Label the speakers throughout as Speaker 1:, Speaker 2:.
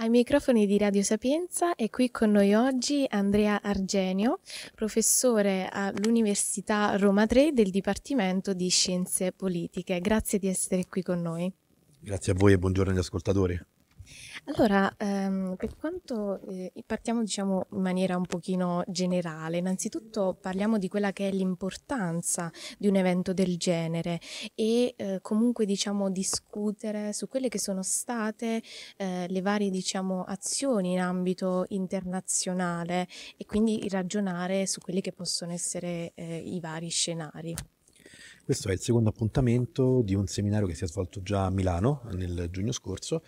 Speaker 1: Ai microfoni di Radio Sapienza è qui con noi oggi Andrea Argenio, professore all'Università Roma 3 del Dipartimento di Scienze Politiche. Grazie di essere qui con noi.
Speaker 2: Grazie a voi e buongiorno agli ascoltatori.
Speaker 1: Allora, ehm, per quanto eh, partiamo diciamo in maniera un pochino generale, innanzitutto parliamo di quella che è l'importanza di un evento del genere e eh, comunque diciamo discutere su quelle che sono state eh, le varie diciamo azioni in ambito internazionale e quindi ragionare su quelli che possono essere eh, i vari scenari.
Speaker 2: Questo è il secondo appuntamento di un seminario che si è svolto già a Milano nel giugno scorso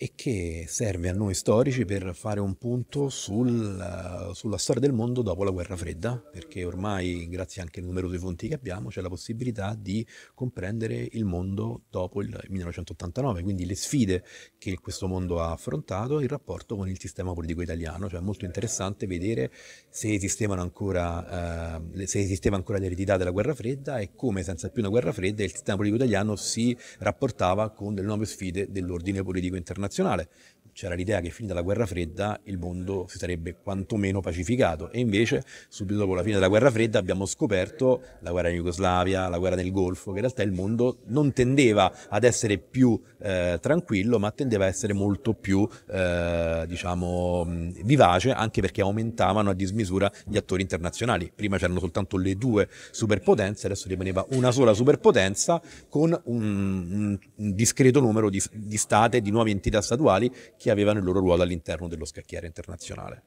Speaker 2: e che serve a noi storici per fare un punto sul, eh, sulla storia del mondo dopo la guerra fredda, perché ormai, grazie anche alle numerose fonti che abbiamo, c'è la possibilità di comprendere il mondo dopo il 1989, quindi le sfide che questo mondo ha affrontato, il rapporto con il sistema politico italiano, cioè è molto interessante vedere se, esistevano ancora, eh, se esisteva ancora l'eredità della guerra fredda e come senza senza più una guerra fredda, e il sistema politico italiano si rapportava con le nuove sfide dell'ordine politico internazionale. C'era l'idea che finita la guerra fredda il mondo si sarebbe quantomeno pacificato e invece subito dopo la fine della guerra fredda abbiamo scoperto la guerra in Jugoslavia, la guerra nel Golfo, che in realtà il mondo non tendeva ad essere più eh, tranquillo ma tendeva a essere molto più eh, diciamo vivace anche perché aumentavano a dismisura gli attori internazionali. Prima c'erano soltanto le due superpotenze, adesso rimaneva una una sola superpotenza con un, un discreto numero di, di state, di nuove entità statuali che avevano il loro ruolo all'interno dello scacchiere internazionale.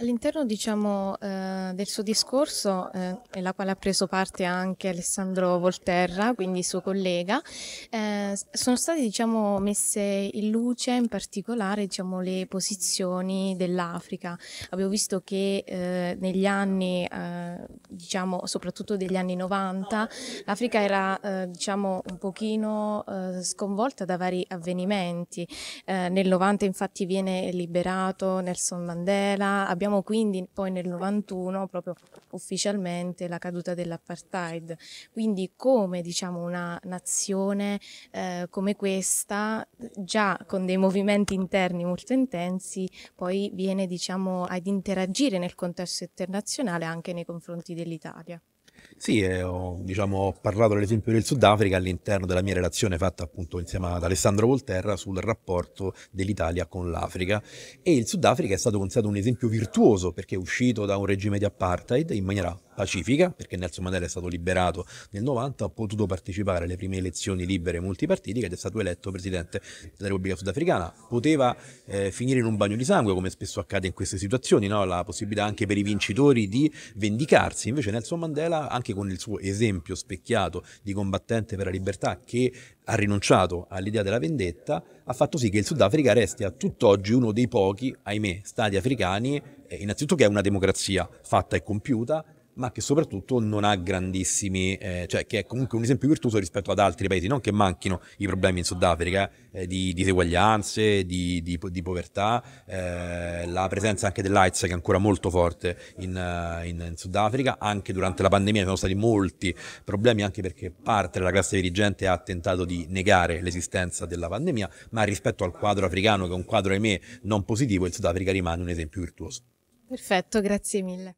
Speaker 1: All'interno diciamo, eh, del suo discorso, eh, nella quale ha preso parte anche Alessandro Volterra, quindi suo collega, eh, sono state diciamo, messe in luce in particolare diciamo, le posizioni dell'Africa. Abbiamo visto che eh, negli anni, eh, diciamo, soprattutto degli anni 90, l'Africa era eh, diciamo, un pochino eh, sconvolta da vari avvenimenti. nel 90 infatti viene liberato Nelson Mandela, abbiamo Abbiamo quindi poi nel 91 proprio ufficialmente la caduta dell'apartheid. Quindi come diciamo una nazione eh, come questa, già con dei movimenti interni molto intensi, poi viene diciamo ad interagire nel contesto internazionale anche nei confronti dell'Italia.
Speaker 2: Sì, eh, ho, diciamo, ho, parlato dell'esempio del Sudafrica all'interno della mia relazione fatta appunto insieme ad Alessandro Volterra sul rapporto dell'Italia con l'Africa e il Sudafrica è stato considerato un esempio virtuoso perché è uscito da un regime di apartheid in maniera pacifica, perché Nelson Mandela è stato liberato nel 90, ha potuto partecipare alle prime elezioni libere multipartitiche ed è stato eletto presidente della Repubblica Sudafricana. Poteva eh, finire in un bagno di sangue, come spesso accade in queste situazioni, no? la possibilità anche per i vincitori di vendicarsi. Invece Nelson Mandela anche con il suo esempio specchiato di combattente per la libertà che ha rinunciato all'idea della vendetta, ha fatto sì che il Sudafrica resti a tutt'oggi uno dei pochi, ahimè, stati africani, innanzitutto che è una democrazia fatta e compiuta, ma che soprattutto non ha grandissimi, eh, cioè che è comunque un esempio virtuoso rispetto ad altri paesi, non che manchino i problemi in Sudafrica eh, di diseguaglianze, di, di, di povertà, eh, la presenza anche dell'AIDS che è ancora molto forte in, eh, in, in Sudafrica, anche durante la pandemia ci sono stati molti problemi anche perché parte della classe dirigente ha tentato di negare l'esistenza della pandemia, ma rispetto al quadro africano che è un quadro ahimè non positivo, il Sudafrica rimane un esempio virtuoso.
Speaker 1: Perfetto, grazie mille.